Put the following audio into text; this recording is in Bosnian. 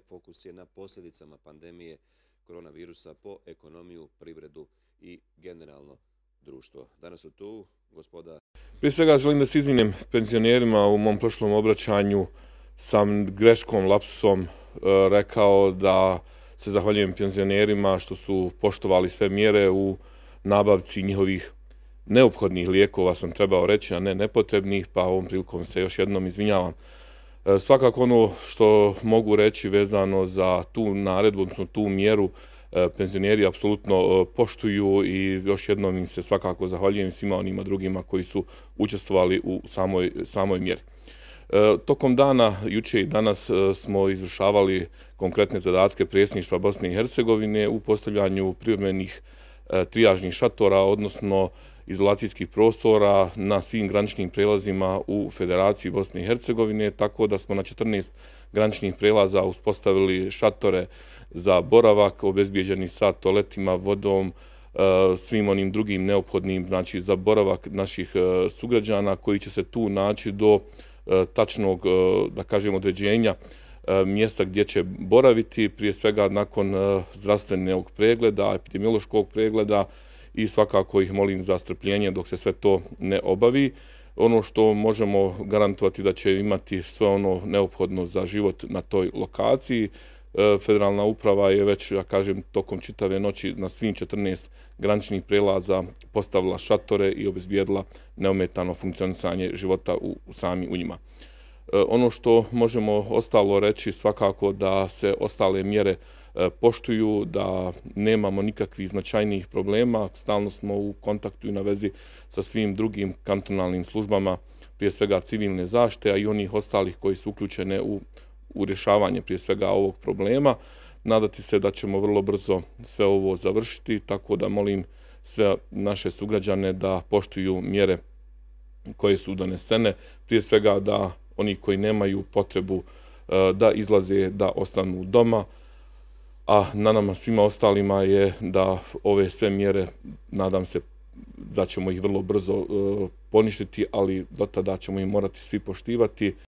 fokus je na posljedicama pandemije koronavirusa po ekonomiju, privredu i generalno društvo. Danas su tu, gospoda... Prije svega želim da se izvinim penzionerima u mom prošlom obraćanju sam greškom, lapsom e, rekao da se zahvaljujem penzionerima što su poštovali sve mjere u nabavci njihovih neophodnih lijekova, sam trebao reći, a ne nepotrebnih, pa ovom prilikom se još jednom izvinjavam. E, svakako ono što mogu reći vezano za tu naredbu, odnosno tu mjeru, e, penzioneri apsolutno e, poštuju i još jednom im se svakako zahvaljujem svima onima drugima koji su učestvovali u samoj, samoj mjeri. Tokom dana, juče i danas, smo izvršavali konkretne zadatke predsjedništva Bosne i Hercegovine u postavljanju privremenih trijažnih šatora, odnosno izolacijskih prostora na svim graničnim prelazima u Federaciji Bosne i Hercegovine, tako da smo na 14 graničnih prelaza uspostavili šatore za boravak, obezbijeđeni sa toaletima, vodom, e, svim onim drugim neophodnim znači, za boravak naših e, sugrađana koji će se tu naći do e, tačnog da kažem, određenja mjesta gdje će boraviti, prije svega nakon zdravstvenog pregleda, epidemiološkog pregleda, i svakako ih molim za strpljenje dok se sve to ne obavi. Ono što možemo garantovati da će imati sve ono neophodno za život na toj lokaciji, e, Federalna uprava je već, ja kažem, tokom čitave noći na svim 14 graničnih prelaza postavila šatore i obezbijedila neometano funkcionisanje života u, sami u njima. E, ono što možemo ostalo reći svakako da se ostale mjere e, poštuju, da nemamo nikakvih značajnih problema. Stalno smo u kontaktu i na vezi sa svim drugim kantonalnim službama, prije svega civilne zašte, a i onih ostalih koji su uključene u, u rješavanje prije svega ovog problema. Nadati se da ćemo vrlo brzo sve ovo završiti, tako da molim sve naše sugrađane da poštuju mjere koje su donesene, prije svega da oni koji nemaju potrebu eh, da izlaze, da ostanu doma, a na nama svima ostalima je da ove sve mjere, nadam se da ćemo ih vrlo brzo eh, poništiti, ali do tada ćemo ih morati svi poštivati.